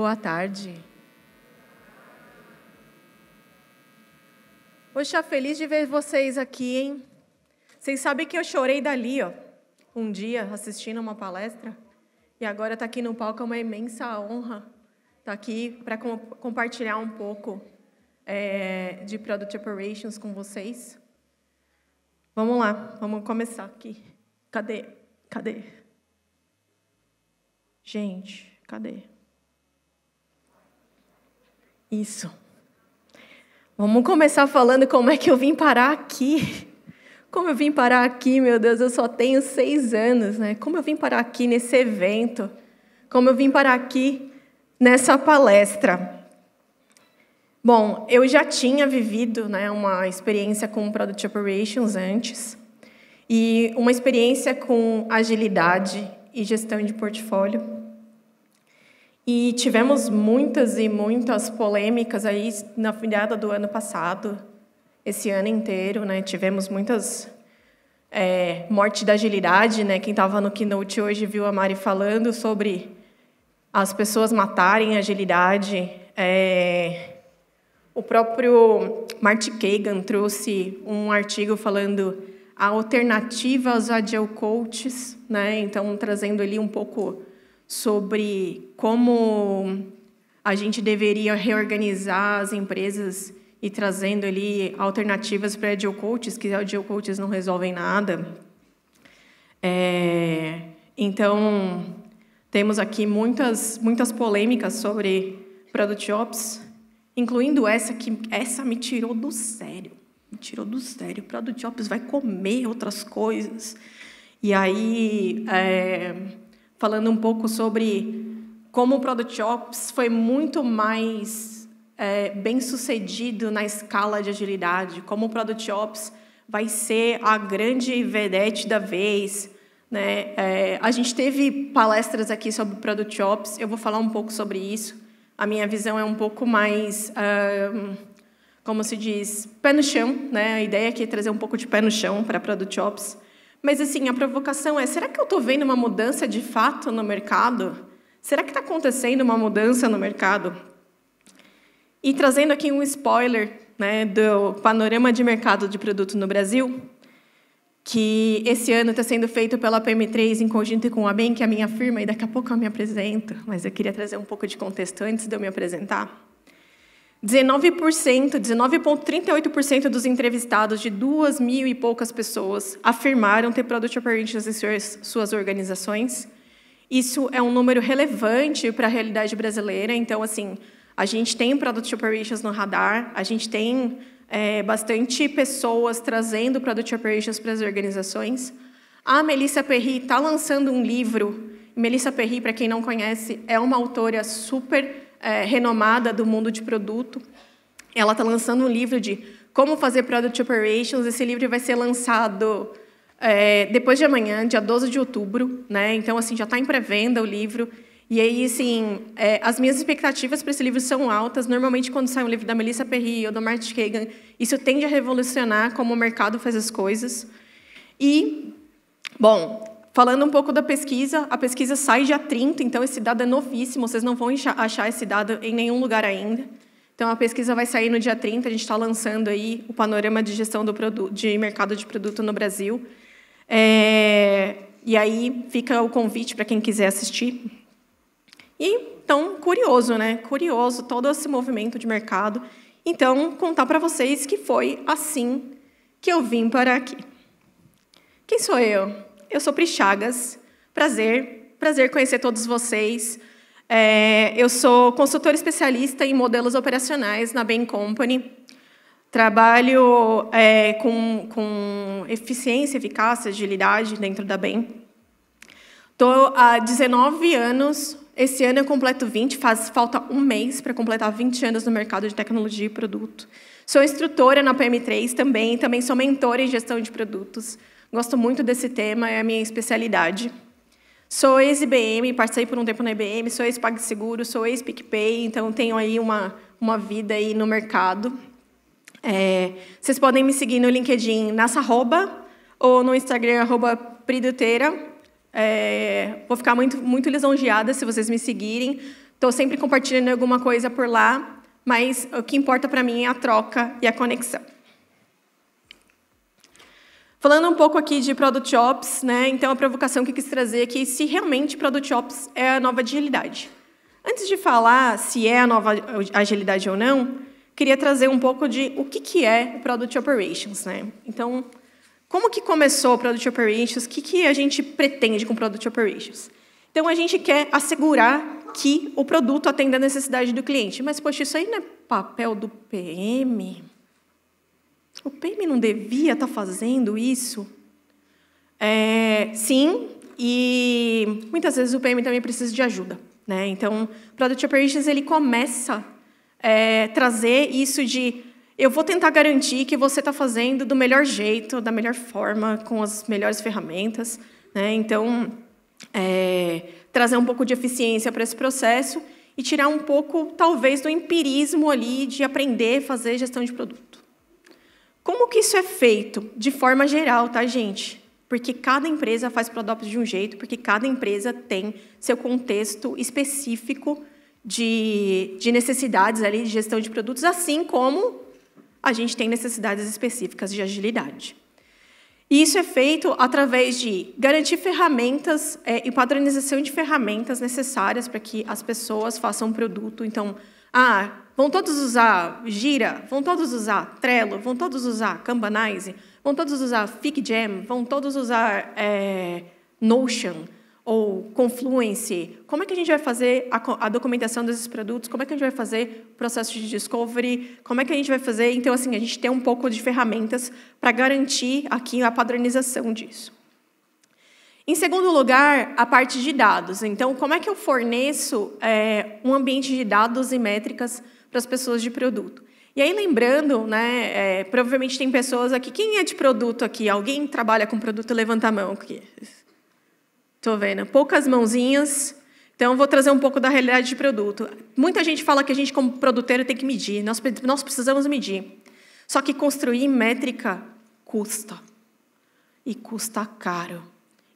Boa tarde. Poxa, feliz de ver vocês aqui, hein? Vocês sabem que eu chorei dali, ó, um dia assistindo uma palestra, e agora estar tá aqui no palco é uma imensa honra estar tá aqui para com compartilhar um pouco é, de Product Operations com vocês. Vamos lá, vamos começar aqui. Cadê? Cadê? Gente, cadê? Isso. Vamos começar falando como é que eu vim parar aqui. Como eu vim parar aqui, meu Deus, eu só tenho seis anos, né? Como eu vim parar aqui nesse evento? Como eu vim parar aqui nessa palestra? Bom, eu já tinha vivido né, uma experiência com Product Operations antes, e uma experiência com agilidade e gestão de portfólio. E tivemos muitas e muitas polêmicas aí na filhada do ano passado, esse ano inteiro, né? Tivemos muitas é, morte da agilidade, né? Quem estava no keynote hoje viu a Mari falando sobre as pessoas matarem a agilidade. É, o próprio Marty Kagan trouxe um artigo falando a alternativa aos agile coaches, né? Então trazendo ali um pouco sobre como a gente deveria reorganizar as empresas e trazendo ali alternativas para agile coaches, que agile coaches não resolvem nada. É, então, temos aqui muitas, muitas polêmicas sobre Product Ops, incluindo essa que essa me tirou do sério. Me tirou do sério. Product Ops vai comer outras coisas. E aí... É, falando um pouco sobre como o Product Ops foi muito mais é, bem sucedido na escala de agilidade, como o Product Ops vai ser a grande vedete da vez. Né? É, a gente teve palestras aqui sobre Product Ops, eu vou falar um pouco sobre isso. A minha visão é um pouco mais, como se diz, pé no chão. Né? A ideia aqui é trazer um pouco de pé no chão para Product Ops. Mas assim, a provocação é: será que eu estou vendo uma mudança de fato no mercado? Será que está acontecendo uma mudança no mercado? E trazendo aqui um spoiler né, do panorama de mercado de produto no Brasil, que esse ano está sendo feito pela PM3 em conjunto com a BEM, que é a minha firma, e daqui a pouco eu me apresento, mas eu queria trazer um pouco de contexto antes de eu me apresentar. 19%, 19,38% dos entrevistados de duas mil e poucas pessoas afirmaram ter product operations em suas, suas organizações. Isso é um número relevante para a realidade brasileira. Então, assim, a gente tem product operations no radar, a gente tem é, bastante pessoas trazendo product operations para as organizações. A Melissa Perry está lançando um livro. Melissa Perry, para quem não conhece, é uma autora super é, renomada do mundo de produto. Ela está lançando um livro de como fazer Product Operations. Esse livro vai ser lançado é, depois de amanhã, dia 12 de outubro. Né? Então, assim, já está em pré-venda o livro. E aí, assim, é, as minhas expectativas para esse livro são altas. Normalmente, quando sai um livro da Melissa Perry ou do Martin Kagan, isso tende a revolucionar como o mercado faz as coisas. E, bom, Falando um pouco da pesquisa, a pesquisa sai dia 30, então esse dado é novíssimo, vocês não vão achar esse dado em nenhum lugar ainda. Então, a pesquisa vai sair no dia 30, a gente está lançando aí o panorama de gestão do produto, de mercado de produto no Brasil. É, e aí fica o convite para quem quiser assistir. E, então, curioso, né? Curioso todo esse movimento de mercado. Então, contar para vocês que foi assim que eu vim para aqui. Quem sou eu? eu sou Pri Chagas. Prazer, prazer conhecer todos vocês. É, eu sou consultora especialista em modelos operacionais na Bain Company. Trabalho é, com, com eficiência, eficácia, agilidade dentro da Bain. Estou há 19 anos, esse ano eu completo 20, faz falta um mês para completar 20 anos no mercado de tecnologia e produto. Sou instrutora na PM3 também, também sou mentora em gestão de produtos. Gosto muito desse tema, é a minha especialidade. Sou ex-IBM, passei por um tempo na IBM, sou ex-PagSeguro, sou ex-PicPay, então tenho aí uma, uma vida aí no mercado. É, vocês podem me seguir no LinkedIn nessa arroba, ou no Instagram, arroba priduteira. É, vou ficar muito, muito lisonjeada se vocês me seguirem. Estou sempre compartilhando alguma coisa por lá, mas o que importa para mim é a troca e a conexão. Falando um pouco aqui de Product Ops, né? então a provocação que eu quis trazer aqui é se realmente Product Ops é a nova agilidade. Antes de falar se é a nova agilidade ou não, queria trazer um pouco de o que, que é o Product Operations. Né? Então, como que começou o Product Operations? O que, que a gente pretende com Product Operations? Então, a gente quer assegurar que o produto atenda a necessidade do cliente. Mas, poxa, isso aí não é papel do PM? O PM não devia estar tá fazendo isso? É, sim, e muitas vezes o PM também precisa de ajuda. Né? Então, o Product Operations ele começa a é, trazer isso de eu vou tentar garantir que você está fazendo do melhor jeito, da melhor forma, com as melhores ferramentas. Né? Então, é, trazer um pouco de eficiência para esse processo e tirar um pouco, talvez, do empirismo ali de aprender a fazer gestão de produto. Como que isso é feito? De forma geral, tá, gente? Porque cada empresa faz produtos de um jeito, porque cada empresa tem seu contexto específico de, de necessidades ali de gestão de produtos, assim como a gente tem necessidades específicas de agilidade. E isso é feito através de garantir ferramentas é, e padronização de ferramentas necessárias para que as pessoas façam produto. Então, ah, Vão todos usar Gira, vão todos usar Trello, vão todos usar Kanbanize, vão todos usar FigJam, vão todos usar é, Notion ou Confluence. Como é que a gente vai fazer a, a, documentação desses produtos? Como é que a gente vai fazer o processo de discovery? Como é que a gente vai fazer? Então, assim, a gente tem um pouco de ferramentas para garantir aqui a padronização disso. Em segundo lugar, a parte de dados. Então, como é que eu forneço é, um ambiente de dados e métricas para as pessoas de produto. E aí, lembrando, né, é, provavelmente tem pessoas aqui. Quem é de produto aqui? Alguém trabalha com produto? Levanta a mão aqui. Estou vendo. Poucas mãozinhas. Então, vou trazer um pouco da realidade de produto. Muita gente fala que a gente, como produtora tem que medir. Nós, nós precisamos medir. Só que construir métrica custa. E custa caro.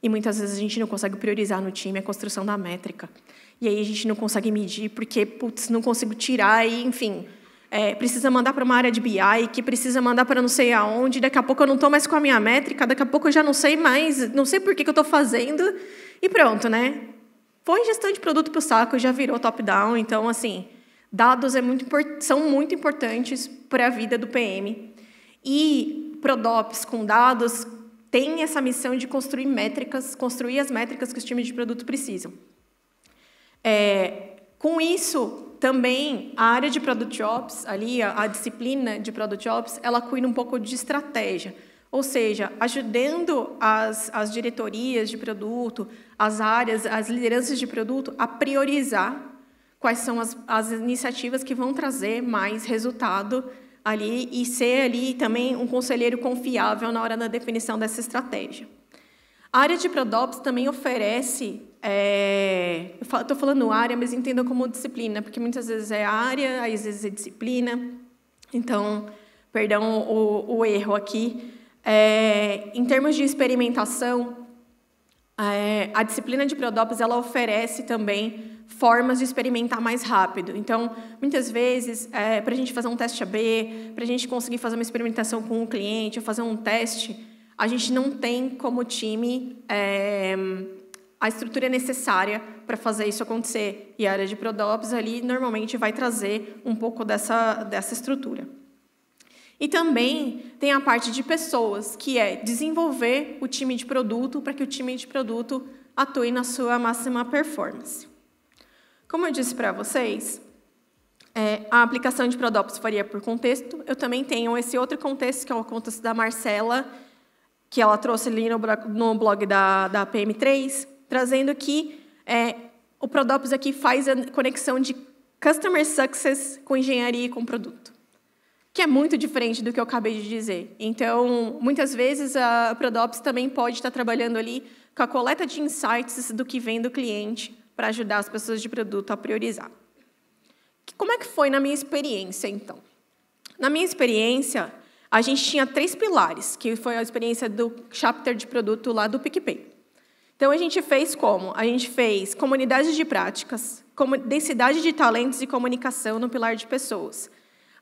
E muitas vezes a gente não consegue priorizar no time a construção da métrica. E aí a gente não consegue medir porque, putz, não consigo tirar e, enfim, é, precisa mandar para uma área de BI, que precisa mandar para não sei aonde, daqui a pouco eu não estou mais com a minha métrica, daqui a pouco eu já não sei mais, não sei por que, que eu estou fazendo, e pronto, né? Foi gestão de produto para o saco, já virou top-down, então, assim, dados é muito, são muito importantes para a vida do PM. E Prodops com dados tem essa missão de construir métricas, construir as métricas que os times de produto precisam. É, com isso, também a área de Product Ops, ali a, a disciplina de Product Ops, ela cuida um pouco de estratégia. Ou seja, ajudando as, as diretorias de produto, as áreas, as lideranças de produto a priorizar quais são as, as iniciativas que vão trazer mais resultado ali e ser ali também um conselheiro confiável na hora da definição dessa estratégia. A área de ProDops também oferece, é, estou falando área, mas entenda como disciplina, porque muitas vezes é área, às vezes é disciplina. Então, perdão o, o erro aqui. É, em termos de experimentação, é, a disciplina de ProDops ela oferece também formas de experimentar mais rápido. Então, muitas vezes, é, para a gente fazer um teste AB, para a gente conseguir fazer uma experimentação com um cliente, ou fazer um teste, a gente não tem como time é, a estrutura necessária para fazer isso acontecer. E a área de ProDops ali normalmente vai trazer um pouco dessa, dessa estrutura. E também tem a parte de pessoas, que é desenvolver o time de produto para que o time de produto atue na sua máxima performance. Como eu disse para vocês, é, a aplicação de Prodops varia por contexto. Eu também tenho esse outro contexto, que é o contexto da Marcela, que ela trouxe ali no, no blog da, da PM3, trazendo que é, o Prodops aqui faz a conexão de Customer Success com engenharia e com produto, que é muito diferente do que eu acabei de dizer. Então, muitas vezes, a Prodops também pode estar trabalhando ali com a coleta de insights do que vem do cliente, para ajudar as pessoas de produto a priorizar. Como é que foi na minha experiência, então? Na minha experiência, a gente tinha três pilares, que foi a experiência do chapter de produto lá do PicPay. Então, a gente fez como? A gente fez comunidades de práticas, densidade de talentos e comunicação no pilar de pessoas.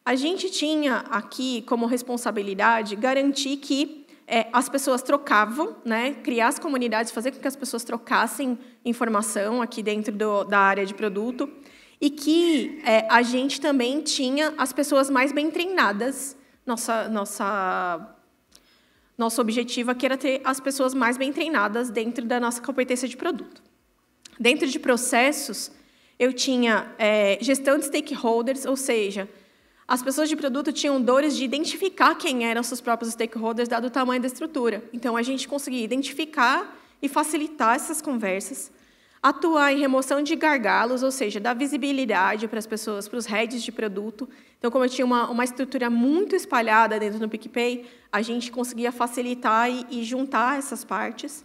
A gente tinha aqui como responsabilidade garantir que é, as pessoas trocavam, né? criar as comunidades, fazer com que as pessoas trocassem informação aqui dentro do, da área de produto, e que é, a gente também tinha as pessoas mais bem treinadas. Nossa, nossa, nosso objetivo aqui era ter as pessoas mais bem treinadas dentro da nossa competência de produto. Dentro de processos, eu tinha é, gestão de stakeholders, ou seja, as pessoas de produto tinham dores de identificar quem eram seus próprios stakeholders, dado o tamanho da estrutura. Então, a gente conseguia identificar e facilitar essas conversas, atuar em remoção de gargalos, ou seja, dar visibilidade para as pessoas, para os heads de produto. Então, como eu tinha uma, uma estrutura muito espalhada dentro do PicPay, a gente conseguia facilitar e, e juntar essas partes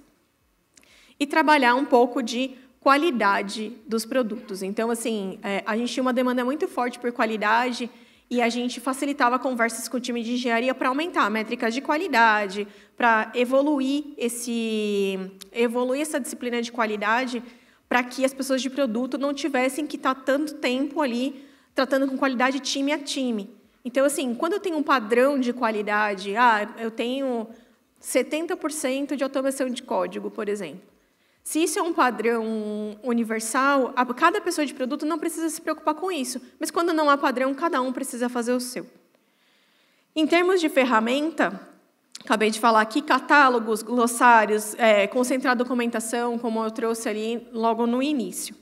e trabalhar um pouco de qualidade dos produtos. Então, assim, é, a gente tinha uma demanda muito forte por qualidade, e a gente facilitava conversas com o time de engenharia para aumentar métricas de qualidade, para evoluir, esse, evoluir essa disciplina de qualidade para que as pessoas de produto não tivessem que estar tá tanto tempo ali tratando com qualidade time a time. Então, assim, quando eu tenho um padrão de qualidade, ah, eu tenho 70% de automação de código, por exemplo. Se isso é um padrão universal, cada pessoa de produto não precisa se preocupar com isso. Mas quando não há padrão, cada um precisa fazer o seu. Em termos de ferramenta, acabei de falar aqui, catálogos, glossários, é, concentrar documentação, como eu trouxe ali logo no início.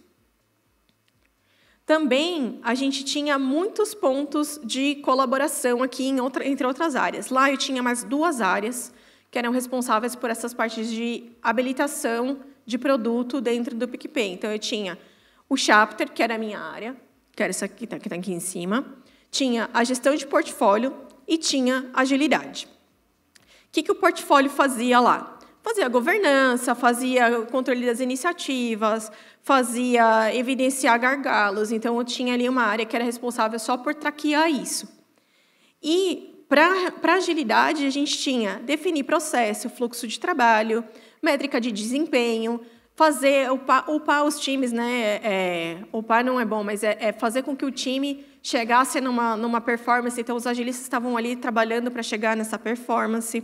Também a gente tinha muitos pontos de colaboração aqui outra, entre outras áreas. Lá eu tinha mais duas áreas que eram responsáveis por essas partes de habilitação de produto dentro do PicPay. Então, eu tinha o chapter, que era a minha área, que era essa que está tá aqui em cima, tinha a gestão de portfólio e tinha agilidade. O que, que o portfólio fazia lá? Fazia governança, fazia controle das iniciativas, fazia evidenciar gargalos. Então, eu tinha ali uma área que era responsável só por traquear isso. E para agilidade, a gente tinha definir processo, fluxo de trabalho, métrica de desempenho, fazer upar, upar os times, né? É, upar não é bom, mas é, é, fazer com que o time chegasse numa, numa performance. Então, os agilistas estavam ali trabalhando para chegar nessa performance.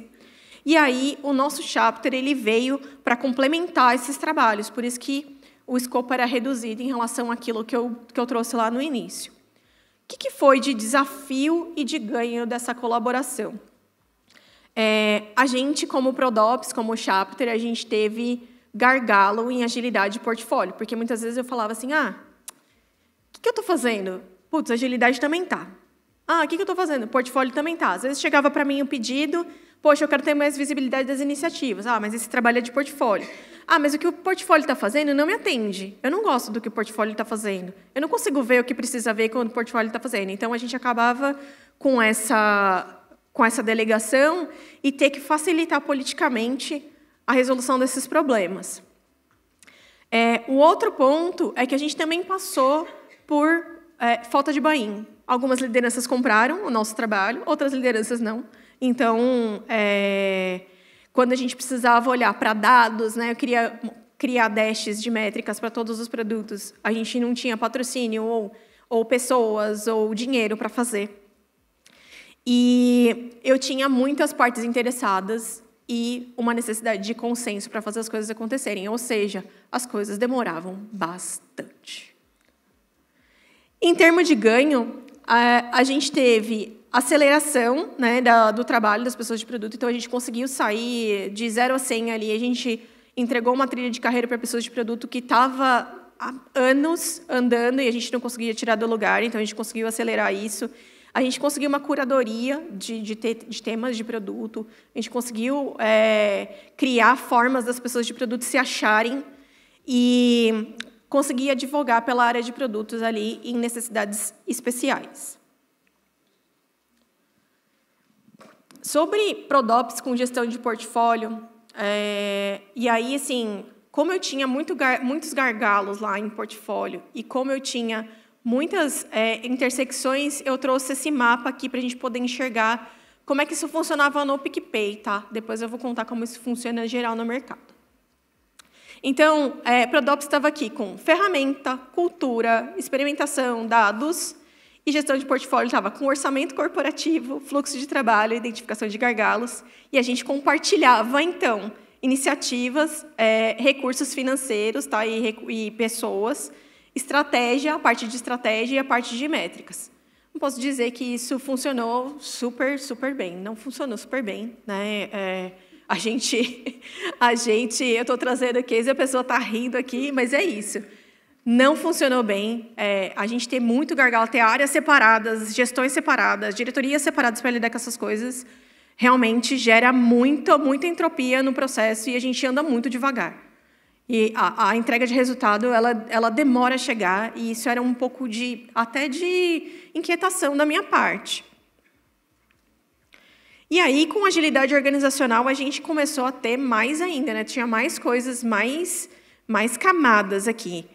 E aí, o nosso chapter ele veio para complementar esses trabalhos, por isso que o escopo era reduzido em relação àquilo que eu, que eu trouxe lá no início. O que, que foi de desafio e de ganho dessa colaboração? É, a gente, como Prodops, como Chapter, a gente teve gargalo em agilidade de portfólio, porque muitas vezes eu falava assim, ah, o que, que eu estou fazendo? Putz, agilidade também tá. Ah, o que, que eu estou fazendo? Portfólio também tá. Às vezes chegava para mim um pedido, poxa, eu quero ter mais visibilidade das iniciativas. Ah, mas esse trabalho é de portfólio. Ah, mas o que o portfólio está fazendo não me atende. Eu não gosto do que o portfólio está fazendo. Eu não consigo ver o que precisa ver quando o portfólio está fazendo. Então, a gente acabava com essa com essa delegação e ter que facilitar politicamente a resolução desses problemas. É, o outro ponto é que a gente também passou por é, falta de bain. Algumas lideranças compraram o nosso trabalho, outras lideranças não. Então, é, quando a gente precisava olhar para dados, né, eu queria criar dashes de métricas para todos os produtos, a gente não tinha patrocínio ou, ou pessoas ou dinheiro para fazer. E eu tinha muitas partes interessadas e uma necessidade de consenso para fazer as coisas acontecerem, ou seja, as coisas demoravam bastante. Em termos de ganho, a gente teve aceleração né, do trabalho das pessoas de produto, então a gente conseguiu sair de zero a 100 ali, a gente entregou uma trilha de carreira para pessoas de produto que estava há anos andando e a gente não conseguia tirar do lugar, então a gente conseguiu acelerar isso. A gente conseguiu uma curadoria de, de, te, de temas de produto, a gente conseguiu é, criar formas das pessoas de produto se acharem e conseguir advogar pela área de produtos ali em necessidades especiais. Sobre Prodops com gestão de portfólio, é, e aí, assim, como eu tinha muito, muitos gargalos lá em portfólio e como eu tinha muitas é, intersecções, eu trouxe esse mapa aqui para a gente poder enxergar como é que isso funcionava no PicPay, tá? Depois eu vou contar como isso funciona geral no mercado. Então, é, Prodops estava aqui com ferramenta, cultura, experimentação, dados e gestão de portfólio estava com orçamento corporativo, fluxo de trabalho, identificação de gargalos e a gente compartilhava então iniciativas, é, recursos financeiros, tá? E, e pessoas estratégia, a parte de estratégia e a parte de métricas. Não posso dizer que isso funcionou super, super bem. Não funcionou super bem, né? É, a gente, a gente, eu estou trazendo aqui, a pessoa está rindo aqui, mas é isso. Não funcionou bem. É, a gente tem muito gargalo, tem áreas separadas, gestões separadas, diretorias separadas para lidar com essas coisas. Realmente gera muita, muita entropia no processo e a gente anda muito devagar. E a, a entrega de resultado, ela, ela demora a chegar, e isso era um pouco de, até de inquietação da minha parte. E aí, com agilidade organizacional, a gente começou a ter mais ainda, né? Tinha mais coisas, mais, mais camadas aqui.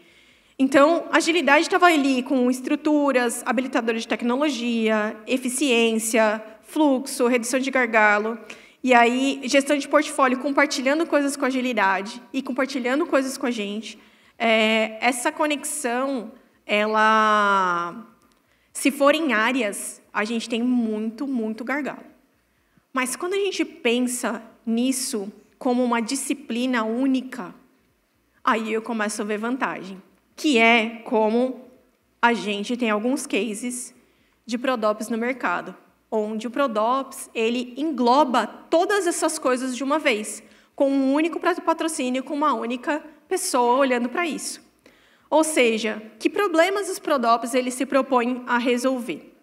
Então, agilidade estava ali com estruturas, habilitadores de tecnologia, eficiência, fluxo, redução de gargalo. E aí, gestão de portfólio compartilhando coisas com agilidade e compartilhando coisas com a gente. É, essa conexão, ela, se for em áreas, a gente tem muito, muito gargalo. Mas quando a gente pensa nisso como uma disciplina única, aí eu começo a ver vantagem, que é como a gente tem alguns cases de Prodops no mercado onde o Prodops ele engloba todas essas coisas de uma vez, com um único patrocínio, com uma única pessoa olhando para isso. Ou seja, que problemas os Prodops ele se propõem a resolver?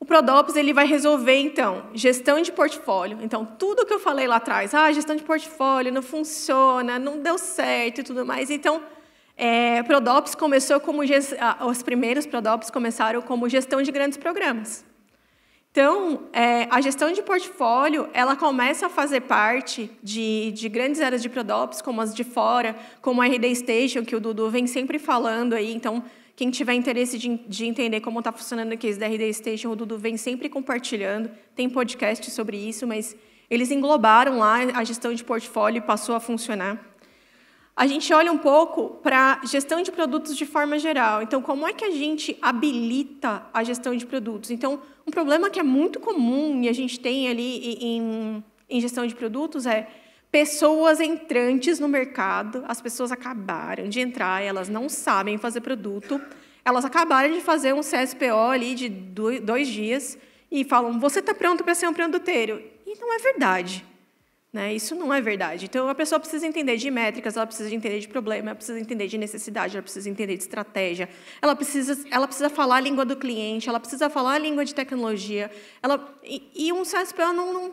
O Prodops ele vai resolver então gestão de portfólio. Então tudo que eu falei lá atrás, ah, gestão de portfólio não funciona, não deu certo e tudo mais. Então é, Prodops começou como ah, os primeiros Prodops começaram como gestão de grandes programas. Então, é, a gestão de portfólio, ela começa a fazer parte de, de grandes áreas de Prodops, como as de fora, como a RD Station, que o Dudu vem sempre falando aí. Então, quem tiver interesse de, de entender como está funcionando o case da RD Station, o Dudu vem sempre compartilhando. Tem podcast sobre isso, mas eles englobaram lá a gestão de portfólio e passou a funcionar a gente olha um pouco para gestão de produtos de forma geral. Então, como é que a gente habilita a gestão de produtos? Então, um problema que é muito comum e a gente tem ali em, em gestão de produtos é pessoas entrantes no mercado. As pessoas acabaram de entrar, elas não sabem fazer produto. Elas acabaram de fazer um CSPO ali de dois dias e falam: você está pronto para ser um produteiro? E não é verdade. Né? Isso não é verdade. Então, a pessoa precisa entender de métricas, ela precisa entender de problema, ela precisa entender de necessidade, ela precisa entender de estratégia, ela precisa, ela precisa falar a língua do cliente, ela precisa falar a língua de tecnologia. Ela, e, e um CSP não, não,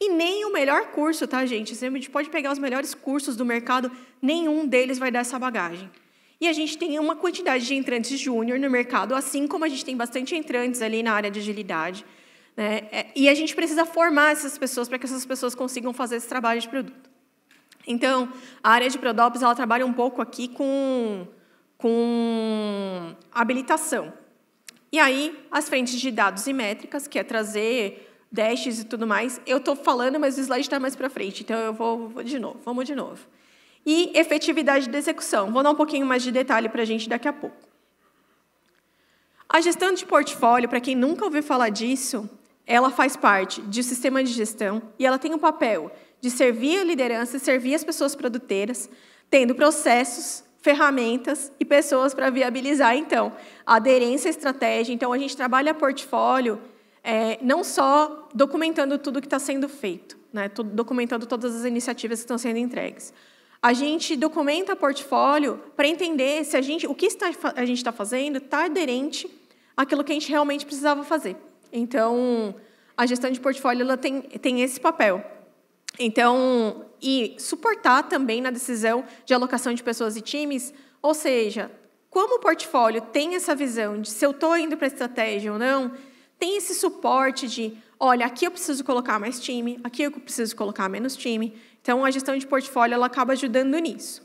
E nem o melhor curso, tá, gente? gente pode pegar os melhores cursos do mercado, nenhum deles vai dar essa bagagem. E a gente tem uma quantidade de entrantes júnior no mercado, assim como a gente tem bastante entrantes ali na área de agilidade. Né? É, e a gente precisa formar essas pessoas para que essas pessoas consigam fazer esse trabalho de produto. Então, a área de Prodops ela trabalha um pouco aqui com, com habilitação. E aí, as frentes de dados e métricas, que é trazer dashes e tudo mais. Eu estou falando, mas o slide está mais para frente, então eu vou, vou de novo. Vamos de novo. E efetividade de execução. Vou dar um pouquinho mais de detalhe para a gente daqui a pouco. A gestão de portfólio, para quem nunca ouviu falar disso, ela faz parte de um sistema de gestão e ela tem o um papel de servir a liderança e servir as pessoas produtoras, tendo processos, ferramentas e pessoas para viabilizar, então, a aderência à estratégia. Então, a gente trabalha portfólio é, não só documentando tudo que está sendo feito, né, documentando todas as iniciativas que estão sendo entregues. A gente documenta portfólio para entender se a gente, o que está, a gente está fazendo está aderente àquilo que a gente realmente precisava fazer. Então, a gestão de portfólio ela tem, tem esse papel. Então, e suportar também na decisão de alocação de pessoas e times, ou seja, como o portfólio tem essa visão de se eu estou indo para a estratégia ou não, tem esse suporte de, olha, aqui eu preciso colocar mais time, aqui eu preciso colocar menos time. Então, a gestão de portfólio ela acaba ajudando nisso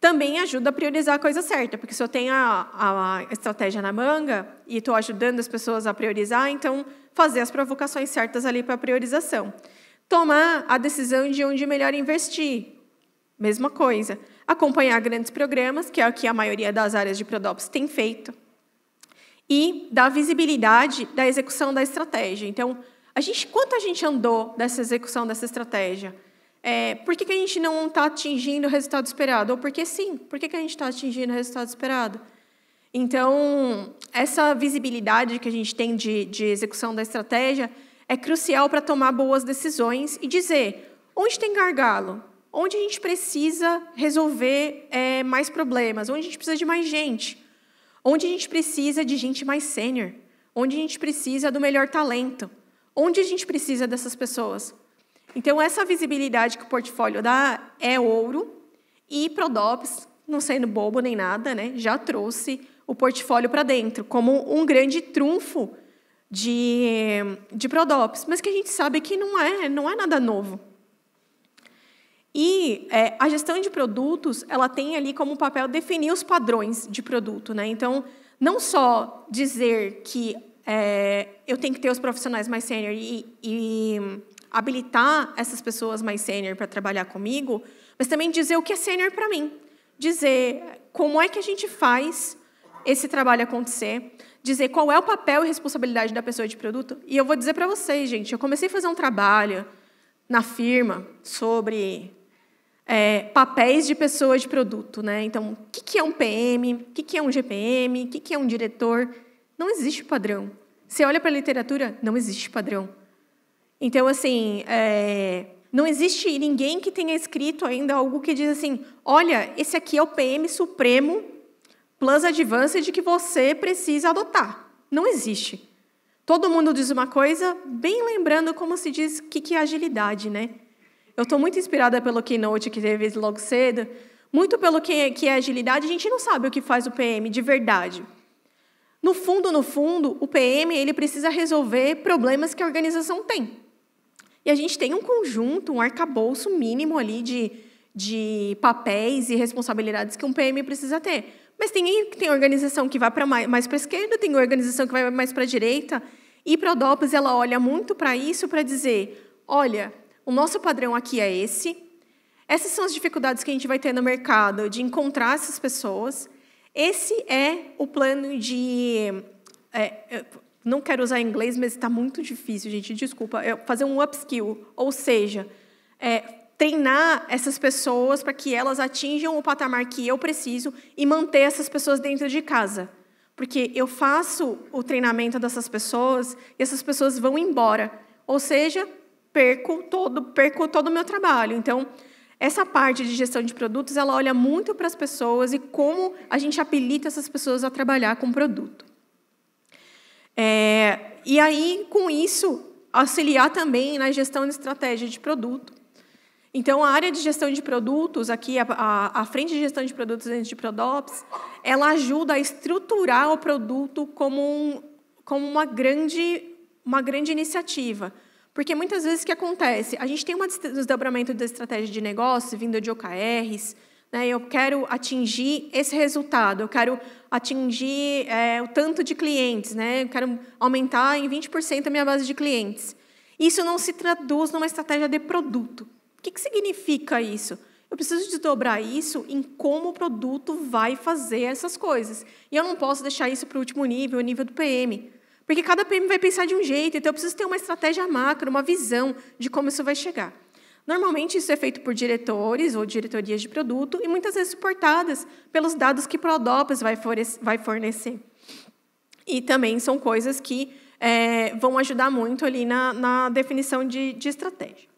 também ajuda a priorizar a coisa certa, porque se eu tenho a, a estratégia na manga e estou ajudando as pessoas a priorizar, então fazer as provocações certas ali para a priorização. Tomar a decisão de onde melhor investir, mesma coisa. Acompanhar grandes programas, que é o que a maioria das áreas de Prodops tem feito, e dar visibilidade da execução da estratégia. Então, a gente, quanto a gente andou dessa execução dessa estratégia? É, por que, que a gente não está atingindo o resultado esperado? Ou por que sim? Por que, que a gente está atingindo o resultado esperado? Então, essa visibilidade que a gente tem de, de execução da estratégia é crucial para tomar boas decisões e dizer onde tem gargalo, onde a gente precisa resolver é, mais problemas, onde a gente precisa de mais gente, onde a gente precisa de gente mais sênior, onde a gente precisa do melhor talento, onde a gente precisa dessas pessoas. Então, essa visibilidade que o portfólio dá é ouro. E Prodops, não sendo bobo nem nada, né, já trouxe o portfólio para dentro como um grande trunfo de, de Prodops, mas que a gente sabe que não é, não é nada novo. E é, a gestão de produtos, ela tem ali como papel definir os padrões de produto. Né? Então, não só dizer que é, eu tenho que ter os profissionais mais sênior e, e habilitar essas pessoas mais sênior para trabalhar comigo, mas também dizer o que é sênior para mim. Dizer como é que a gente faz esse trabalho acontecer, dizer qual é o papel e responsabilidade da pessoa de produto. E eu vou dizer para vocês, gente, eu comecei a fazer um trabalho na firma sobre é, papéis de pessoa de produto. Né? Então, o que é um PM, o que é um GPM, o é que é um diretor? Não existe padrão. Você olha para a literatura, não existe padrão. Então, assim, é, não existe ninguém que tenha escrito ainda algo que diz assim: olha, esse aqui é o PM Supremo Plus Advanced que você precisa adotar. Não existe. Todo mundo diz uma coisa, bem lembrando como se diz o que, que é agilidade, né? Eu estou muito inspirada pelo keynote que teve logo cedo, muito pelo que, que é agilidade, a gente não sabe o que faz o PM de verdade. No fundo, no fundo, o PM ele precisa resolver problemas que a organização tem. E a gente tem um conjunto, um arcabouço mínimo ali de, de papéis e responsabilidades que um PM precisa ter. Mas tem, tem organização que vai para mais, mais para a esquerda, tem organização que vai mais para a direita. E para a DOPS, ela olha muito para isso para dizer: olha, o nosso padrão aqui é esse, essas são as dificuldades que a gente vai ter no mercado de encontrar essas pessoas. Esse é o plano de. É, não quero usar inglês, mas está muito difícil, gente, desculpa, fazer um upskill, ou seja, é, treinar essas pessoas para que elas atinjam o patamar que eu preciso e manter essas pessoas dentro de casa. Porque eu faço o treinamento dessas pessoas e essas pessoas vão embora. Ou seja, perco todo perco todo o meu trabalho. Então, essa parte de gestão de produtos, ela olha muito para as pessoas e como a gente habilita essas pessoas a trabalhar com produto. É, e aí, com isso, auxiliar também na gestão de estratégia de produto. Então, a área de gestão de produtos, aqui, a, a, a frente de gestão de produtos dentro de Prodops, ela ajuda a estruturar o produto como, um, como uma, grande, uma grande iniciativa. Porque muitas vezes o que acontece? A gente tem um desdobramento da estratégia de negócio vindo de OKRs, né? Eu quero atingir esse resultado, eu quero atingir é, o tanto de clientes, né? eu quero aumentar em 20% a minha base de clientes. Isso não se traduz numa estratégia de produto. O que, que significa isso? Eu preciso desdobrar isso em como o produto vai fazer essas coisas. E eu não posso deixar isso para o último nível, o nível do PM. Porque cada PM vai pensar de um jeito, então eu preciso ter uma estratégia macro, uma visão de como isso vai chegar. Normalmente, isso é feito por diretores ou diretorias de produto e muitas vezes suportadas pelos dados que ProDops vai fornecer. E também são coisas que é, vão ajudar muito ali na, na definição de, de estratégia.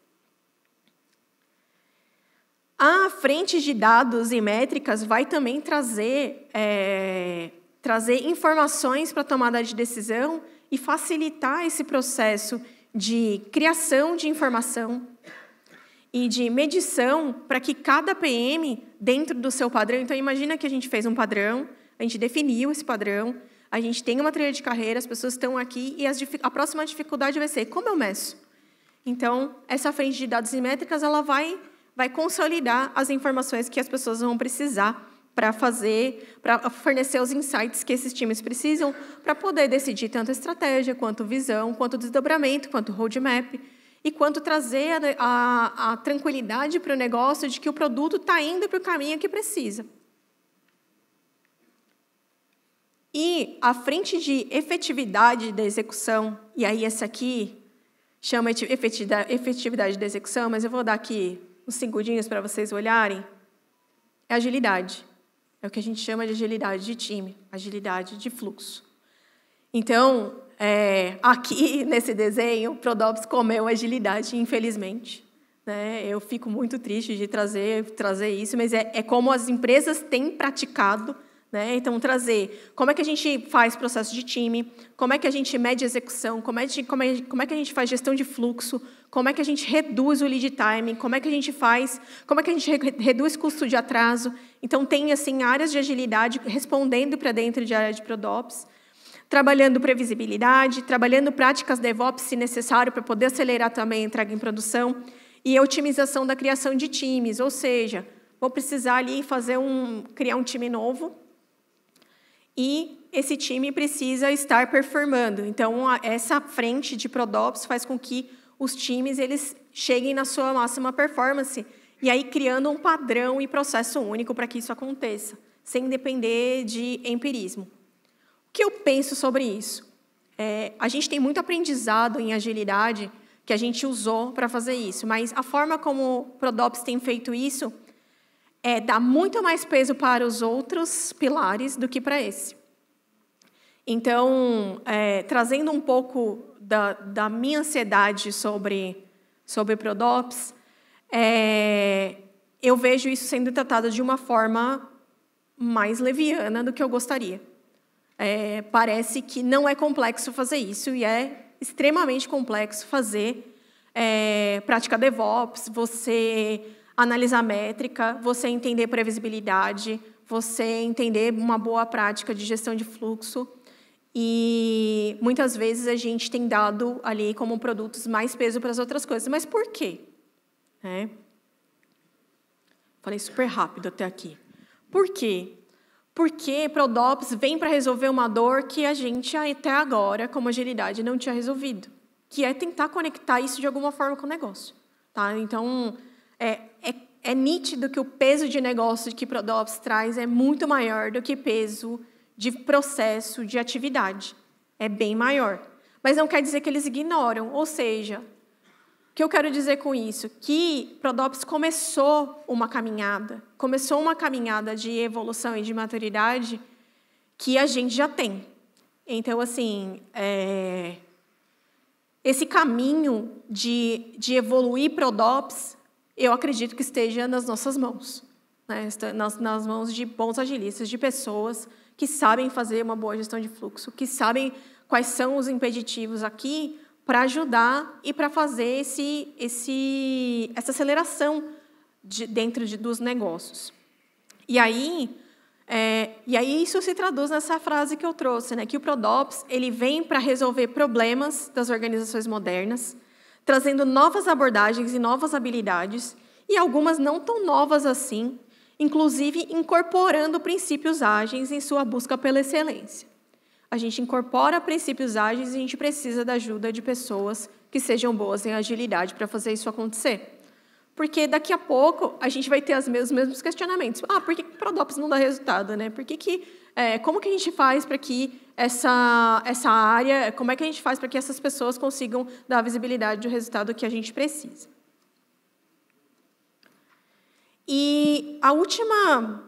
A frente de dados e métricas vai também trazer, é, trazer informações para tomada de decisão e facilitar esse processo de criação de informação, e de medição para que cada PM, dentro do seu padrão, então imagina que a gente fez um padrão, a gente definiu esse padrão, a gente tem uma trilha de carreira, as pessoas estão aqui e as, a próxima dificuldade vai ser como eu meço. Então, essa frente de dados e métricas ela vai, vai consolidar as informações que as pessoas vão precisar para fazer, para fornecer os insights que esses times precisam para poder decidir tanto estratégia, quanto visão, quanto desdobramento, quanto roadmap e quanto trazer a, a, a tranquilidade para o negócio de que o produto está indo para o caminho que precisa. E a frente de efetividade da execução, e aí essa aqui chama efetividade da execução, mas eu vou dar aqui uns segundinhos para vocês olharem, é agilidade. É o que a gente chama de agilidade de time, agilidade de fluxo. Então, é, aqui nesse desenho, Prodops comeu agilidade, infelizmente. Né? Eu fico muito triste de trazer, trazer isso, mas é, é como as empresas têm praticado. Né? Então, trazer como é que a gente faz processo de time, como é que a gente mede execução, como é, que, como é, como é que a gente faz gestão de fluxo, como é que a gente reduz o lead time, como é que a gente faz, como é que a gente reduz custo de atraso. Então, tem assim áreas de agilidade respondendo para dentro de área de ProDops trabalhando previsibilidade, trabalhando práticas DevOps se necessário para poder acelerar também a entrega em produção e otimização da criação de times, ou seja, vou precisar ali fazer um criar um time novo e esse time precisa estar performando. Então essa frente de Prodops faz com que os times eles cheguem na sua máxima performance e aí criando um padrão e processo único para que isso aconteça, sem depender de empirismo que eu penso sobre isso? É, a gente tem muito aprendizado em agilidade que a gente usou para fazer isso, mas a forma como o Prodops tem feito isso é dar muito mais peso para os outros pilares do que para esse. Então, é, trazendo um pouco da, da, minha ansiedade sobre, sobre Prodops, é, eu vejo isso sendo tratado de uma forma mais leviana do que eu gostaria é, parece que não é complexo fazer isso e é extremamente complexo fazer é, prática DevOps, você analisar métrica, você entender previsibilidade, você entender uma boa prática de gestão de fluxo. E muitas vezes a gente tem dado ali como produtos mais peso para as outras coisas. Mas por quê? É. Falei super rápido até aqui. Por quê? Porque Prodops vem para resolver uma dor que a gente até agora, como agilidade, não tinha resolvido, que é tentar conectar isso de alguma forma com o negócio. Tá? Então, é, é, é nítido que o peso de negócio que Prodops traz é muito maior do que peso de processo, de atividade. É bem maior. Mas não quer dizer que eles ignoram, ou seja, o que eu quero dizer com isso? Que Prodops começou uma caminhada, começou uma caminhada de evolução e de maturidade que a gente já tem. Então, assim, é... esse caminho de, de evoluir Prodops, eu acredito que esteja nas nossas mãos, né? nas, nas mãos de bons agilistas, de pessoas que sabem fazer uma boa gestão de fluxo, que sabem quais são os impeditivos aqui para ajudar e para fazer esse, esse, essa aceleração de, dentro de, dos negócios. E aí, é, e aí isso se traduz nessa frase que eu trouxe, né, que o Prodops ele vem para resolver problemas das organizações modernas, trazendo novas abordagens e novas habilidades, e algumas não tão novas assim, inclusive incorporando princípios ágeis em sua busca pela excelência a gente incorpora princípios ágeis e a gente precisa da ajuda de pessoas que sejam boas em agilidade para fazer isso acontecer. Porque daqui a pouco a gente vai ter os mesmos questionamentos. Ah, por que o Prodops não dá resultado, né? Por que, que é, como que a gente faz para que essa, essa área, como é que a gente faz para que essas pessoas consigam dar a visibilidade do resultado que a gente precisa? E a última,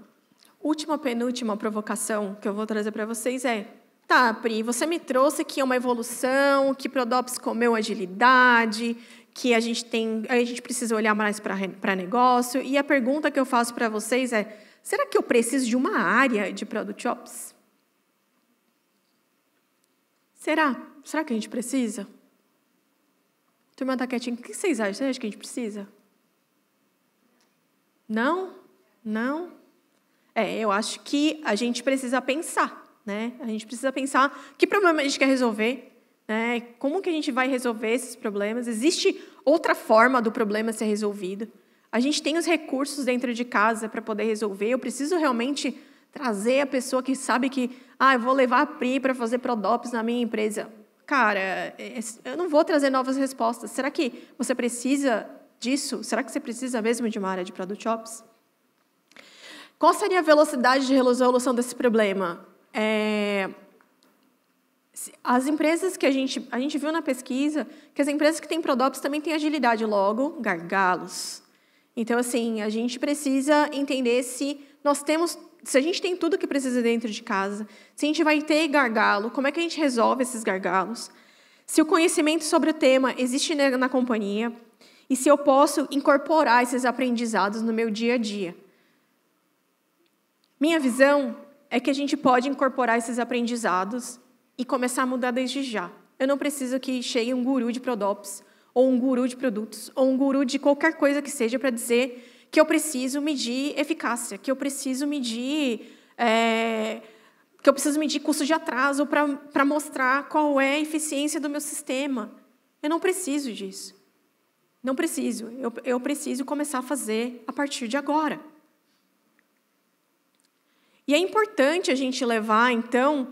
última penúltima provocação que eu vou trazer para vocês é Tá, Pri, você me trouxe que é uma evolução, que Prodops comeu agilidade, que a gente tem, a gente precisa olhar mais para negócio. E a pergunta que eu faço para vocês é: será que eu preciso de uma área de Product Ops? Será? Será que a gente precisa? Turma da tá quietinha, o que vocês acham? Vocês acham que a gente precisa? Não? Não? É, eu acho que a gente precisa pensar. Né? A gente precisa pensar que problema a gente quer resolver, né? como que a gente vai resolver esses problemas. Existe outra forma do problema ser resolvido. A gente tem os recursos dentro de casa para poder resolver. Eu preciso realmente trazer a pessoa que sabe que, ah, eu vou levar a Pri para fazer Prodops na minha empresa. Cara, é, é, eu não vou trazer novas respostas. Será que você precisa disso? Será que você precisa mesmo de uma área de Product Ops? Qual seria a velocidade de resolução desse problema? É, as empresas que a gente, a gente viu na pesquisa, que as empresas que têm ProDops também têm agilidade logo, gargalos. Então, assim, a gente precisa entender se nós temos, se a gente tem tudo que precisa dentro de casa, se a gente vai ter gargalo, como é que a gente resolve esses gargalos, se o conhecimento sobre o tema existe na, na companhia e se eu posso incorporar esses aprendizados no meu dia a dia. Minha visão é que a gente pode incorporar esses aprendizados e começar a mudar desde já. Eu não preciso que chegue um guru de Prodops, ou um guru de produtos, ou um guru de qualquer coisa que seja para dizer que eu preciso medir eficácia, que eu preciso medir. É, que eu preciso medir custo de atraso para mostrar qual é a eficiência do meu sistema. Eu não preciso disso. Não preciso. Eu, eu preciso começar a fazer a partir de agora. E é importante a gente levar, então,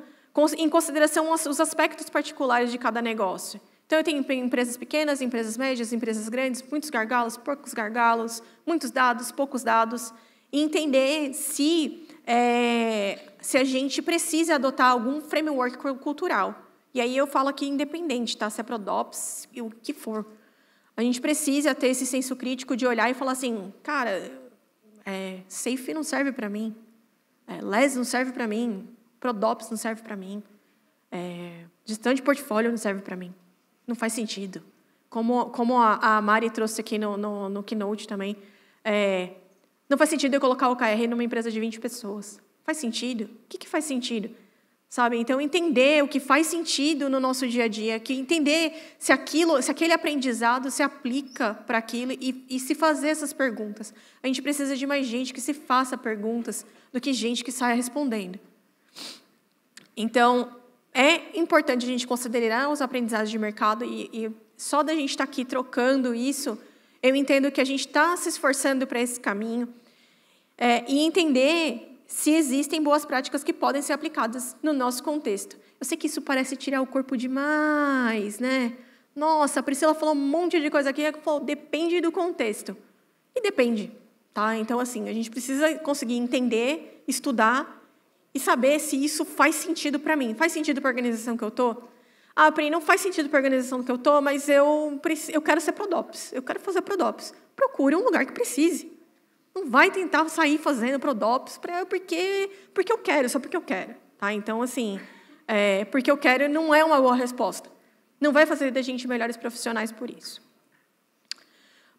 em consideração os aspectos particulares de cada negócio. Então, eu tenho empresas pequenas, empresas médias, empresas grandes, muitos gargalos, poucos gargalos, muitos dados, poucos dados, e entender se, é, se a gente precisa adotar algum framework cultural. E aí eu falo aqui independente, tá? Se é Prodops, o que for. A gente precisa ter esse senso crítico de olhar e falar assim, cara, é, safe não serve para mim, é, LES não serve para mim. Prodops não serve para mim. É, gestão de portfólio não serve para mim. Não faz sentido. Como, como a, a Mari trouxe aqui no, no, no Keynote também, é, não faz sentido eu colocar o KR numa empresa de 20 pessoas. Faz sentido? O que, que faz sentido? Sabe? Então entender o que faz sentido no nosso dia a dia, que entender se aquilo, se aquele aprendizado se aplica para aquilo e, e se fazer essas perguntas. A gente precisa de mais gente que se faça perguntas do que gente que saia respondendo. Então é importante a gente considerar os aprendizados de mercado e, e só da gente estar tá aqui trocando isso, eu entendo que a gente está se esforçando para esse caminho é, e entender se existem boas práticas que podem ser aplicadas no nosso contexto. Eu sei que isso parece tirar o corpo demais, né? Nossa, a Priscila falou um monte de coisa aqui, falou, depende do contexto. E depende, tá? Então, assim, a gente precisa conseguir entender, estudar e saber se isso faz sentido para mim. Faz sentido para a organização que eu estou? Ah, Pri, não faz sentido para a organização que eu estou, mas eu, eu quero ser Prodops, eu quero fazer Prodops. Procure um lugar que precise. Não vai tentar sair fazendo prodops pra, porque, porque eu quero, só porque eu quero. Tá? Então, assim, é, porque eu quero não é uma boa resposta. Não vai fazer da gente melhores profissionais por isso.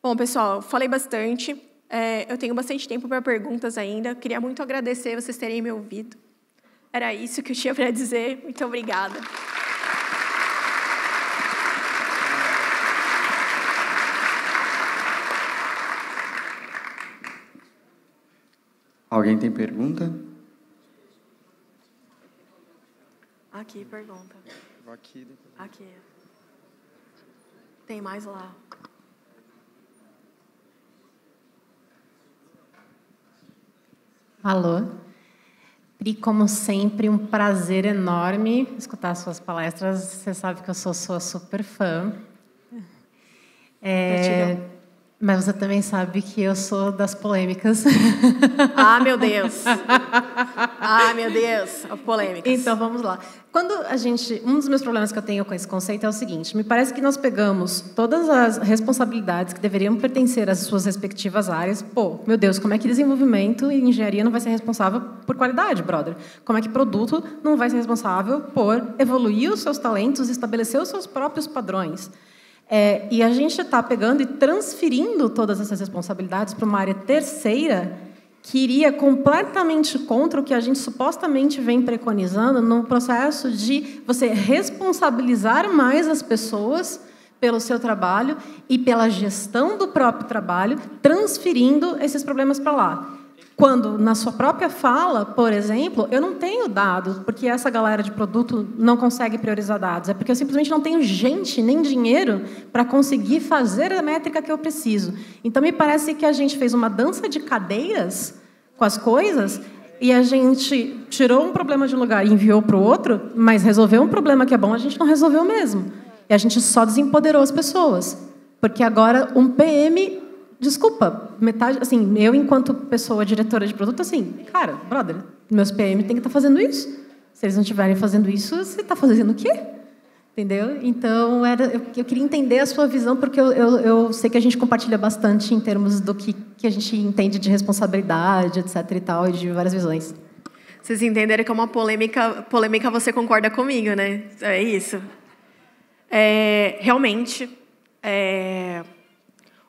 Bom, pessoal, falei bastante. É, eu tenho bastante tempo para perguntas ainda. Queria muito agradecer vocês terem me ouvido. Era isso que eu tinha para dizer. Muito obrigada. Alguém tem pergunta? Aqui, pergunta. Aqui. Aqui. Tem mais lá. Alô. Pri, como sempre, um prazer enorme escutar suas palestras. Você sabe que eu sou sua super fã. É, mas você também sabe que eu sou das polêmicas. Ah, meu Deus! Ah, meu Deus! Polêmicas. Então, vamos lá. Quando a gente. Um dos meus problemas que eu tenho com esse conceito é o seguinte: me parece que nós pegamos todas as responsabilidades que deveriam pertencer às suas respectivas áreas. Pô, meu Deus, como é que desenvolvimento e engenharia não vai ser responsável por qualidade, brother? Como é que produto não vai ser responsável por evoluir os seus talentos, estabelecer os seus próprios padrões? É, e a gente está pegando e transferindo todas essas responsabilidades para uma área terceira que iria completamente contra o que a gente supostamente vem preconizando no processo de você responsabilizar mais as pessoas pelo seu trabalho e pela gestão do próprio trabalho, transferindo esses problemas para lá. Quando na sua própria fala, por exemplo, eu não tenho dados, porque essa galera de produto não consegue priorizar dados, é porque eu simplesmente não tenho gente nem dinheiro para conseguir fazer a métrica que eu preciso. Então me parece que a gente fez uma dança de cadeias com as coisas e a gente tirou um problema de lugar e enviou para o outro, mas resolveu um problema que é bom, a gente não resolveu mesmo. E a gente só desempoderou as pessoas. Porque agora um PM desculpa, metade, assim, eu enquanto pessoa diretora de produto, assim, cara, brother, meus PM tem que estar tá fazendo isso. Se eles não estiverem fazendo isso, você está fazendo o quê? Entendeu? Então, era, eu, eu, queria entender a sua visão, porque eu, eu, eu, sei que a gente compartilha bastante em termos do que, que a gente entende de responsabilidade, etc. e tal, e de várias visões. Vocês entenderam que é uma polêmica, polêmica você concorda comigo, né? É isso. É, realmente, é,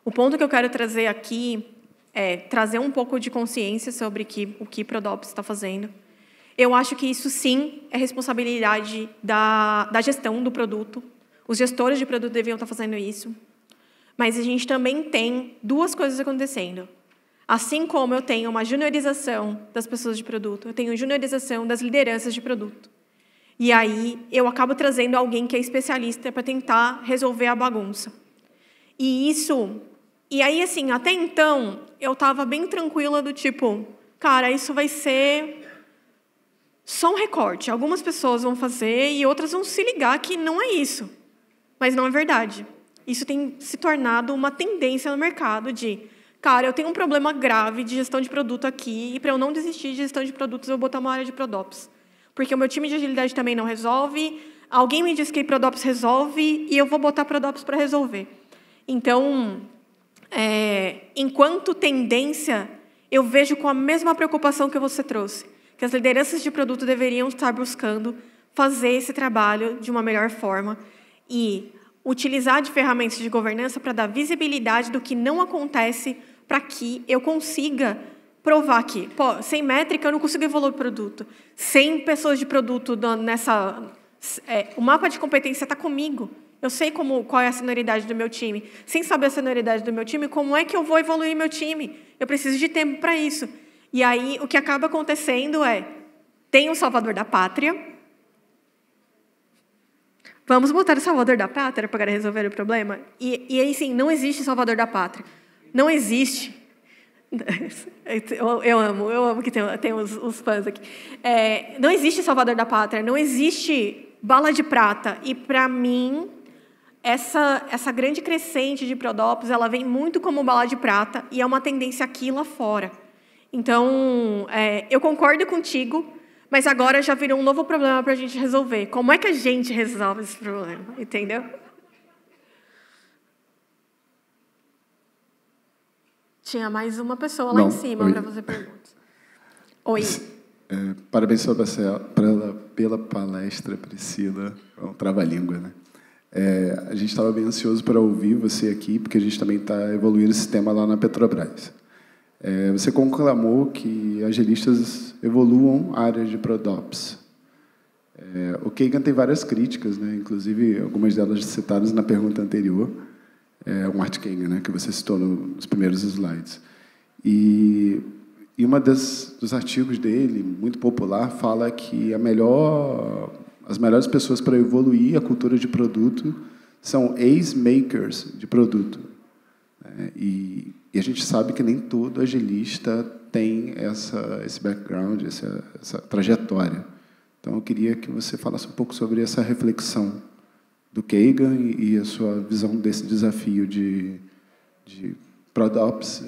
o ponto que eu quero trazer aqui é trazer um pouco de consciência sobre que, o que Prodops está fazendo. Eu acho que isso sim é responsabilidade da, da gestão do produto. Os gestores de produto deviam estar fazendo isso. Mas a gente também tem duas coisas acontecendo. Assim como eu tenho uma juniorização das pessoas de produto, eu tenho juniorização das lideranças de produto. E aí eu acabo trazendo alguém que é especialista para tentar resolver a bagunça. E isso e aí, assim, até então, eu estava bem tranquila do tipo, cara, isso vai ser só um recorte. Algumas pessoas vão fazer e outras vão se ligar que não é isso. Mas não é verdade. Isso tem se tornado uma tendência no mercado de, cara, eu tenho um problema grave de gestão de produto aqui e para eu não desistir de gestão de produtos, eu vou botar uma área de Prodops. Porque o meu time de agilidade também não resolve, alguém me diz que Prodops resolve e eu vou botar Prodops para resolver. Então, é, enquanto tendência, eu vejo com a mesma preocupação que você trouxe, que as lideranças de produto deveriam estar buscando fazer esse trabalho de uma melhor forma e utilizar de ferramentas de governança para dar visibilidade do que não acontece para que eu consiga provar que, pô, sem métrica eu não consigo evoluir o produto. Sem pessoas de produto nessa... É, o mapa de competência está comigo. Eu sei como, qual é a senioridade do meu time. Sem saber a senioridade do meu time, como é que eu vou evoluir meu time? Eu preciso de tempo para isso. E aí, o que acaba acontecendo é: tem um salvador da pátria. Vamos botar o salvador da pátria para resolver o problema? E, e aí, sim, não existe salvador da pátria. Não existe. Eu, eu amo, eu amo que tem, tem os, os fãs aqui. É, não existe salvador da pátria, não existe bala de prata. E para mim, essa, essa grande crescente de Prodopis, ela vem muito como bala de prata e é uma tendência aqui lá fora. Então, é, eu concordo contigo, mas agora já virou um novo problema para a gente resolver. Como é que a gente resolve esse problema, entendeu? Tinha mais uma pessoa lá Não, em cima para fazer perguntas. Oi. É, parabéns pela, pela palestra, Priscila. É um trava-língua, né? É, a gente estava bem ansioso para ouvir você aqui, porque a gente também está evoluindo esse tema lá na Petrobras. É, você conclamou que agilistas evoluam áreas de ProDops. É, o Kagan tem várias críticas, né? inclusive algumas delas citadas na pergunta anterior, é, um Art Kagan, né? que você citou nos primeiros slides. E, e um dos artigos dele, muito popular, fala que a melhor as melhores pessoas para evoluir a cultura de produto são ex-makers de produto. É, e, e, a gente sabe que nem todo agilista tem essa, esse background, essa, essa trajetória. Então, eu queria que você falasse um pouco sobre essa reflexão do Kagan e, a sua visão desse desafio de, de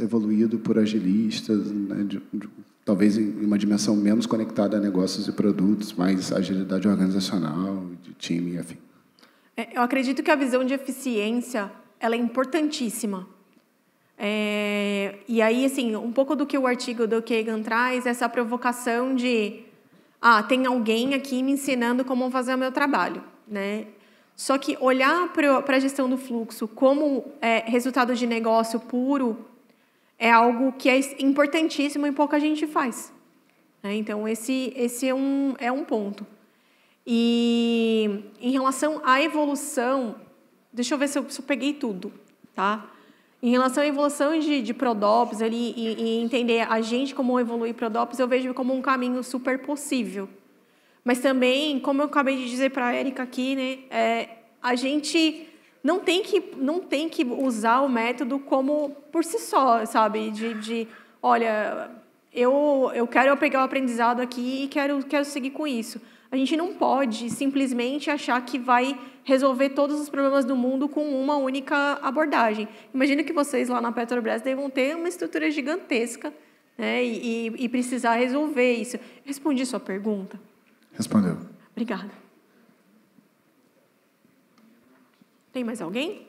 evoluído por agilistas, né, de, de talvez em uma dimensão menos conectada a negócios e produtos, mais agilidade organizacional, de time e afim. É, eu acredito que a visão de eficiência ela é importantíssima. É, e aí, assim, um pouco do que o artigo do Kagan traz, essa provocação de ah, tem alguém aqui me ensinando como fazer o meu trabalho, né? Só que olhar para a gestão do fluxo como é, resultado de negócio puro é algo que é importantíssimo e pouca gente faz. Né? Então, esse, esse é, um, é um ponto. E em relação à evolução, deixa eu ver se eu, se eu peguei tudo, tá? Em relação à evolução de, de Prodops ali, e, e entender a gente como evoluir Prodops, eu vejo como um caminho super possível. Mas também, como eu acabei de dizer para a Erika aqui, né, é, a gente não tem que, não tem que usar o método como por si só, sabe? De, de olha, eu, eu quero pegar o aprendizado aqui e quero, quero seguir com isso. A gente não pode simplesmente achar que vai resolver todos os problemas do mundo com uma única abordagem. Imagino que vocês lá na Petrobras devam ter uma estrutura gigantesca né, e, e, e precisar resolver isso. Respondi sua pergunta? Respondeu. Obrigada. Tem mais alguém?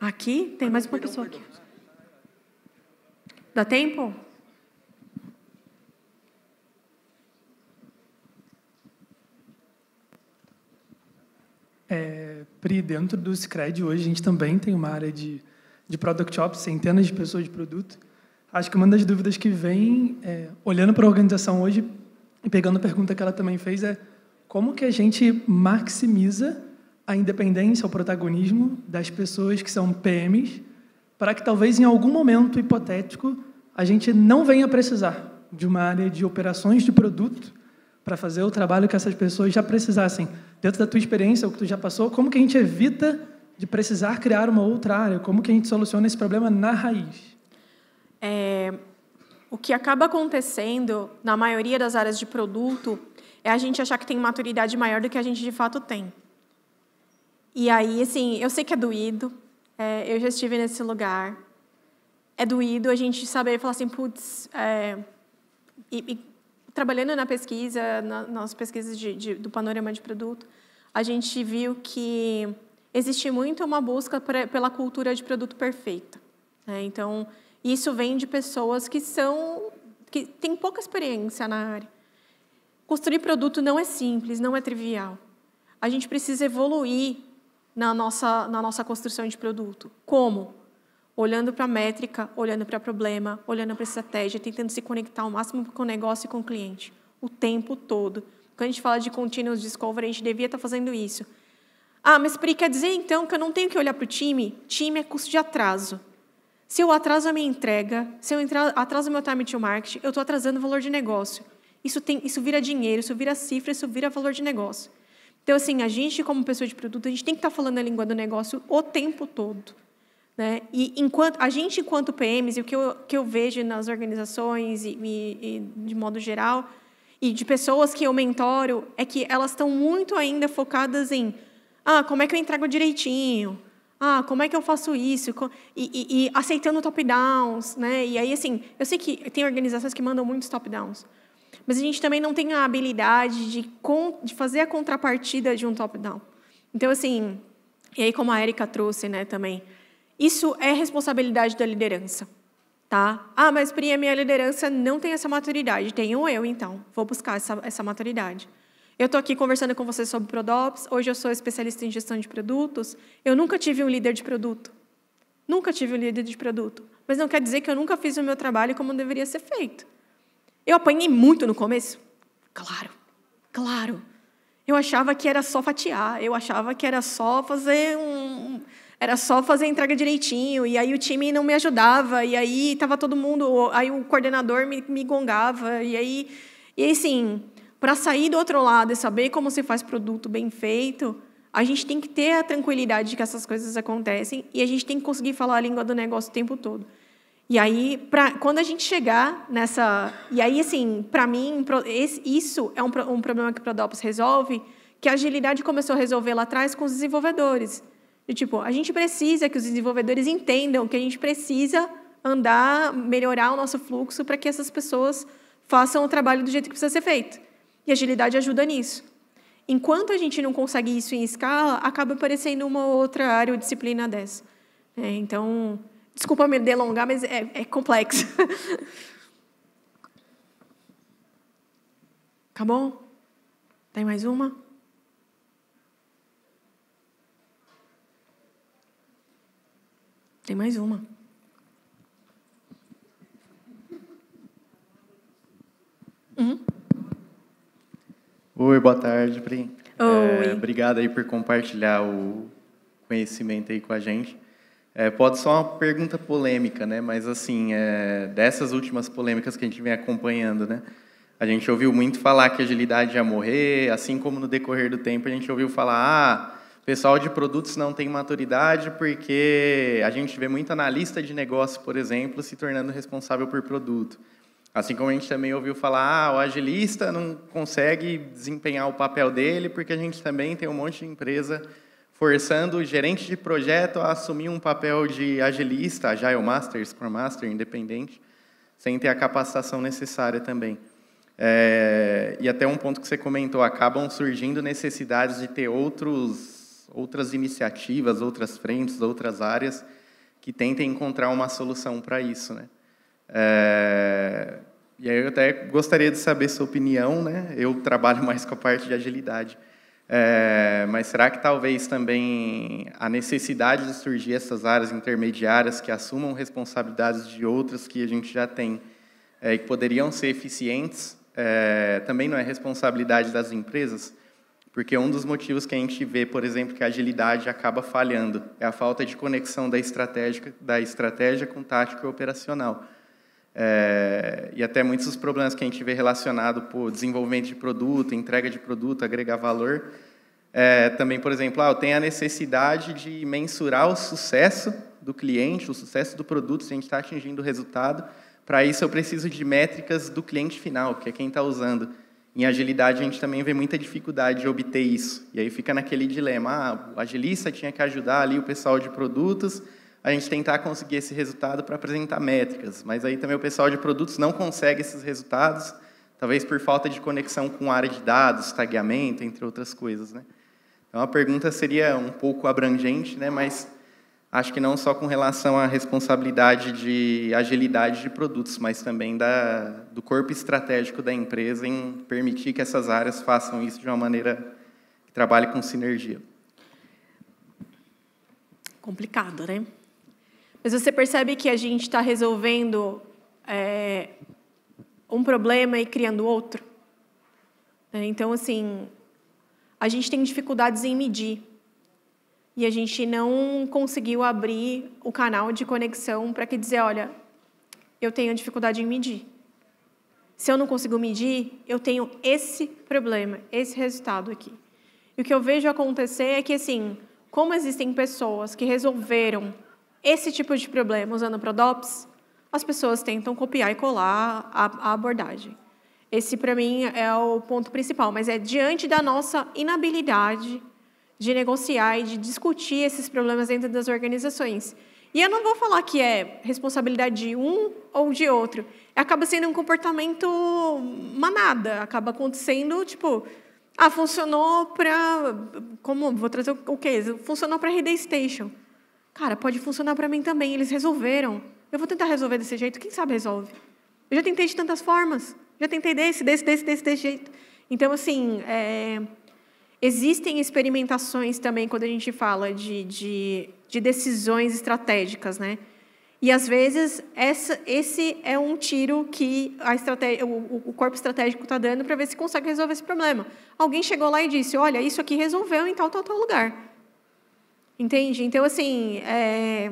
Aqui? Tem mais uma pessoa aqui. Dá tempo? É, Pri, dentro do Scred hoje a gente também tem uma área de, de Product shops, centenas de pessoas de produto. Acho que uma das dúvidas que vem, é, olhando para a organização hoje e pegando a pergunta que ela também fez, é como que a gente maximiza a independência, o protagonismo das pessoas que são PMs, para que talvez em algum momento hipotético a gente não venha precisar de uma área de operações de produto para fazer o trabalho que essas pessoas já precisassem. Dentro da tua experiência, o que tu já passou, como que a gente evita de precisar criar uma outra área? Como que a gente soluciona esse problema na raiz? É, o que acaba acontecendo na maioria das áreas de produto é a gente achar que tem maturidade maior do que a gente de fato tem. E aí, assim, eu sei que é doído, é, eu já estive nesse lugar. É doído a gente saber falar assim, putz, é, e, e, trabalhando na pesquisa, na, nas pesquisas de, de, do panorama de produto, a gente viu que existe muito uma busca pra, pela cultura de produto perfeita. Né? Então, isso vem de pessoas que são que têm pouca experiência na área. Construir produto não é simples, não é trivial. A gente precisa evoluir na nossa, na nossa construção de produto. Como? Olhando para a métrica, olhando para o problema, olhando para a estratégia, tentando se conectar ao máximo com o negócio e com o cliente, o tempo todo. Quando a gente fala de continuous discovery, a gente devia estar tá fazendo isso. Ah, mas Pri, quer dizer então que eu não tenho que olhar para o time? Time é custo de atraso. Se eu atraso a minha entrega, se eu atraso o meu time to market, eu estou atrasando o valor de negócio. Isso, tem, isso vira dinheiro, isso vira cifra, isso vira valor de negócio. Então, assim, a gente, como pessoa de produto, a gente tem que estar tá falando a língua do negócio o tempo todo. Né? E enquanto, a gente, enquanto PMs, e o que eu, que eu vejo nas organizações e, e, e de modo geral, e de pessoas que eu mentoro, é que elas estão muito ainda focadas em ah, como é que eu entrego direitinho? Ah, como é que eu faço isso? E, e, e aceitando top-downs, né? E aí, assim, eu sei que tem organizações que mandam muitos top-downs mas a gente também não tem a habilidade de, de fazer a contrapartida de um top-down. Então, assim, e aí como a Erika trouxe né, também, isso é responsabilidade da liderança. Tá? Ah, mas Pri, a minha liderança não tem essa maturidade. Tenho eu, então. Vou buscar essa, essa maturidade. Eu estou aqui conversando com vocês sobre Prodops. Hoje eu sou especialista em gestão de produtos. Eu nunca tive um líder de produto. Nunca tive um líder de produto. Mas não quer dizer que eu nunca fiz o meu trabalho como deveria ser feito. Eu apanhei muito no começo? Claro, claro. Eu achava que era só fatiar, eu achava que era só fazer um. Era só fazer a entrega direitinho, e aí o time não me ajudava, e aí estava todo mundo. Aí o coordenador me, me gongava, e aí. E aí, sim, para sair do outro lado e saber como se faz produto bem feito, a gente tem que ter a tranquilidade de que essas coisas acontecem e a gente tem que conseguir falar a língua do negócio o tempo todo. E aí, pra, quando a gente chegar nessa. E aí, assim, para mim, esse, isso é um, um, problema que o Prodops resolve, que a agilidade começou a resolver lá atrás com os desenvolvedores. De tipo, a gente precisa que os desenvolvedores entendam que a gente precisa andar, melhorar o nosso fluxo para que essas pessoas façam o trabalho do jeito que precisa ser feito. E a agilidade ajuda nisso. Enquanto a gente não consegue isso em escala, acaba aparecendo uma outra área ou disciplina dessa. É, então, Desculpa me delongar, mas é, é complexo. tá bom? Tem mais uma? Tem mais uma. Uhum. Oi, boa tarde, Prim. Oi. É, obrigado aí por compartilhar o conhecimento aí com a gente. É, pode ser uma pergunta polêmica, né? Mas assim, é, dessas últimas polêmicas que a gente vem acompanhando, né? A gente ouviu muito falar que agilidade ia morrer, assim como no decorrer do tempo a gente ouviu falar, ah, pessoal de produtos não tem maturidade porque a gente vê muito analista de negócio, por exemplo, se tornando responsável por produto. Assim como a gente também ouviu falar, ah, o agilista não consegue desempenhar o papel dele porque a gente também tem um monte de empresa forçando o gerente de projeto a assumir um papel de agilista, agile master, scrum master, independente, sem ter a capacitação necessária também. É, e até um ponto que você comentou, acabam surgindo necessidades de ter outros, outras iniciativas, outras frentes, outras áreas que tentem encontrar uma solução para isso, né? É, e aí eu até gostaria de saber sua opinião, né? Eu trabalho mais com a parte de agilidade. É, mas será que talvez também a necessidade de surgir essas áreas intermediárias que assumam responsabilidades de outras que a gente já tem é, e que poderiam ser eficientes é, também não é responsabilidade das empresas? Porque um dos motivos que a gente vê, por exemplo, que a agilidade acaba falhando é a falta de conexão da estratégica da estratégia com tático e operacional. É, e até muitos dos problemas que a gente vê relacionado por desenvolvimento de produto, entrega de produto, agregar valor. É, também, por exemplo, ah, eu tenho a necessidade de mensurar o sucesso do cliente, o sucesso do produto, se a gente está atingindo o resultado. Para isso, eu preciso de métricas do cliente final, que é quem está usando. Em agilidade, a gente também vê muita dificuldade de obter isso. E aí fica naquele dilema: ah, o agilista tinha que ajudar ali o pessoal de produtos, a gente tentar conseguir esse resultado para apresentar métricas. Mas aí também o pessoal de produtos não consegue esses resultados, talvez por falta de conexão com área de dados, tagueamento, entre outras coisas. Né? Então a pergunta seria um pouco abrangente, né? mas acho que não só com relação à responsabilidade de agilidade de produtos, mas também da, do corpo estratégico da empresa em permitir que essas áreas façam isso de uma maneira que trabalhe com sinergia. Complicado, né? Mas você percebe que a gente está resolvendo é, um problema e criando outro? Né, então, assim, a gente tem dificuldades em medir. E a gente não conseguiu abrir o canal de conexão para que dizer, olha, eu tenho dificuldade em medir. Se eu não consigo medir, eu tenho esse problema, esse resultado aqui. E o que eu vejo acontecer é que, assim, como existem pessoas que resolveram esse tipo de problema, usando ProDops, as pessoas tentam copiar e colar a, a abordagem. Esse, para mim, é o ponto principal, mas é diante da nossa inabilidade de negociar e de discutir esses problemas dentro das organizações. E eu não vou falar que é responsabilidade de um ou de outro. Acaba sendo um comportamento manada, acaba acontecendo, tipo, ah, funcionou para como vou trazer o quê? Funcionou para a Station. Cara, pode funcionar para mim também. Eles resolveram. Eu vou tentar resolver desse jeito. Quem sabe resolve. Eu já tentei de tantas formas. Já tentei desse, desse, desse, desse, desse jeito. Então, assim, é... existem experimentações também quando a gente fala de, de, de decisões estratégicas, né? E às vezes essa, esse é um tiro que a o, o corpo estratégico está dando para ver se consegue resolver esse problema. Alguém chegou lá e disse: olha, isso aqui resolveu em tal, tal, tal lugar. Entende? Então, assim, é,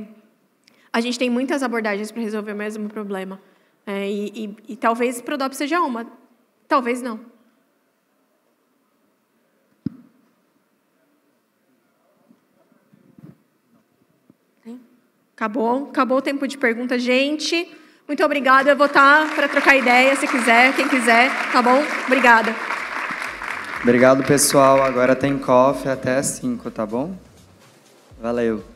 a gente tem muitas abordagens para resolver o mesmo problema. É, e, e, e talvez Prodop seja uma, talvez não. Acabou, acabou o tempo de pergunta, gente. Muito obrigada. Eu vou estar tá para trocar ideia, se quiser, quem quiser, tá bom? Obrigada. Obrigado, pessoal. Agora tem coffee até 5, tá bom? Valeu.